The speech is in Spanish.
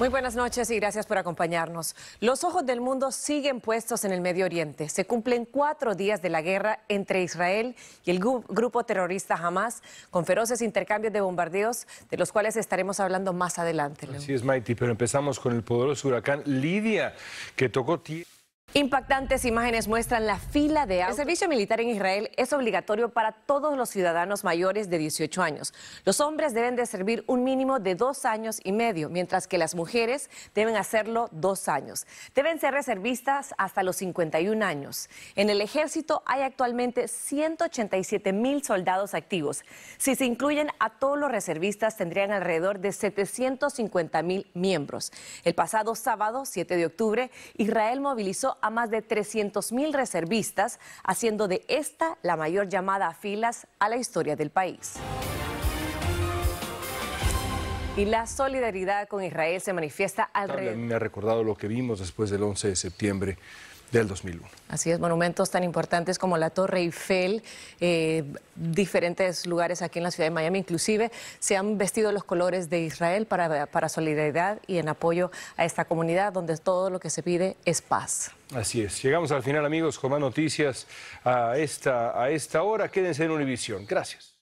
Muy buenas noches y gracias por acompañarnos. Los ojos del mundo siguen puestos en el Medio Oriente. Se cumplen cuatro días de la guerra entre Israel y el grupo terrorista Hamas, con feroces intercambios de bombardeos, de los cuales estaremos hablando más adelante. Así es, Mighty, pero empezamos con el poderoso huracán Lidia, que tocó tierra. Impactantes imágenes muestran la fila de autos. El servicio militar en Israel es obligatorio para todos los ciudadanos mayores de 18 años. Los hombres deben de servir un mínimo de dos años y medio, mientras que las mujeres deben hacerlo dos años. Deben ser reservistas hasta los 51 años. En el ejército hay actualmente 187 mil soldados activos. Si se incluyen a todos los reservistas, tendrían alrededor de 750 mil miembros. El pasado sábado, 7 de octubre, Israel movilizó a más de mil reservistas, haciendo de esta la mayor llamada a filas a la historia del país. Y la solidaridad con Israel se manifiesta alrededor. A mí me ha recordado lo que vimos después del 11 de septiembre del 2001. Así es, monumentos tan importantes como la Torre Eiffel, eh, diferentes lugares aquí en la ciudad de Miami, inclusive se han vestido los colores de Israel para, para solidaridad y en apoyo a esta comunidad donde todo lo que se pide es paz. Así es, llegamos al final amigos con más noticias a esta, a esta hora. Quédense en Univisión. Gracias.